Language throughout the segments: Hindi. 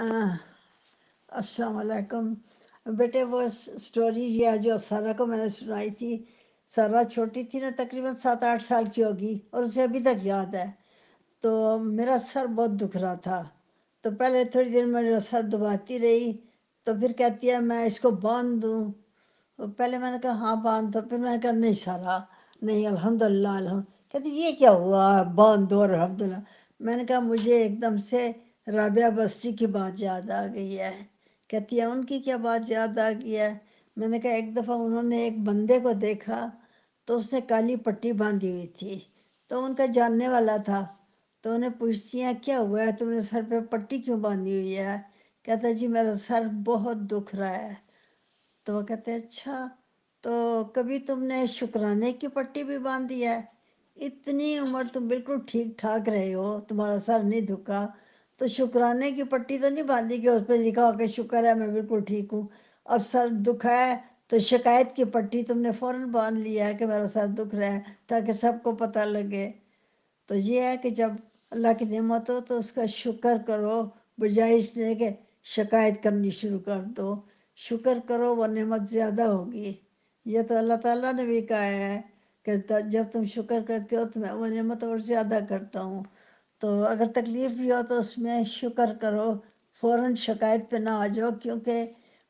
असलकम बेटे वो स्टोरी या जो सारा को मैंने सुनाई थी सारा छोटी थी ना तकरीबन सात आठ साल की होगी और उसे अभी तक याद है तो मेरा सर बहुत दुख रहा था तो पहले थोड़ी देर मेरा सर दुबाती रही तो फिर कहती है मैं इसको बांध दूँ तो पहले मैंने कहा हाँ बांध दो फिर मैंने कहा नहीं सारा नहीं अलहमदिल्ला कहती ये क्या हुआ बांध दो और अल्हम्दुलिल्लाह मैंने कहा मुझे एकदम से राबिया बस्ती की बात याद आ गई है कहती है उनकी क्या बात याद आ गई है मैंने कहा एक दफ़ा उन्होंने एक बंदे को देखा तो उसने काली पट्टी बांधी हुई थी तो उनका जानने वाला था तो उन्हें पूछती हैं क्या हुआ है तुमने सर पे पट्टी क्यों बांधी हुई है कहता जी मेरा सर बहुत दुख रहा है तो वो कहते अच्छा तो कभी तुमने शुक्राने की पट्टी भी बांधी है इतनी उम्र तुम बिल्कुल ठीक ठाक रहे हो तुम्हारा सर नहीं दुखा तो शुक्राने की पट्टी तो नहीं बांधी कि उस पर लिखा हो कि शुक्र है मैं बिल्कुल ठीक हूँ अब सर दुख है तो शिकायत की पट्टी तुमने फौरन बांध लिया है कि मेरा सर दुख रहा है ताकि सबको पता लगे तो ये है कि जब अल्लाह की नेमत हो तो उसका शुक्र करो बजाय इसने के शिकायत करनी शुरू कर दो शुक्र करो वह नेमत ज़्यादा होगी यह तो अल्लाह ताला ने भी कहा है कि जब तुम शुक्र करते हो तो मैं वह नेमत और ज़्यादा करता हूँ तो अगर तकलीफ भी हो तो उसमें शुक्र करो फ़ौर शिकायत पे ना आ जाओ क्योंकि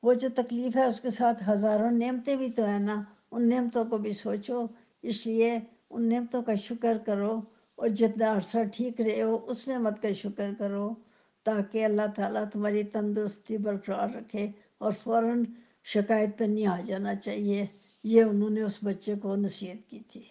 वो जो तकलीफ है उसके साथ हज़ारों नियमतें भी तो है ना उन नियमतों को भी सोचो इसलिए उन नियमतों का शुक्र करो और जितना अरसा ठीक रहे हो उस नमत का शुक्र करो ताकि अल्लाह ताला तुम्हारी तंदुरुस्ती बरकरार रखे और फ़ौर शिकायत पर नहीं आ जाना चाहिए ये उन्होंने उस बच्चे को नसीहत की थी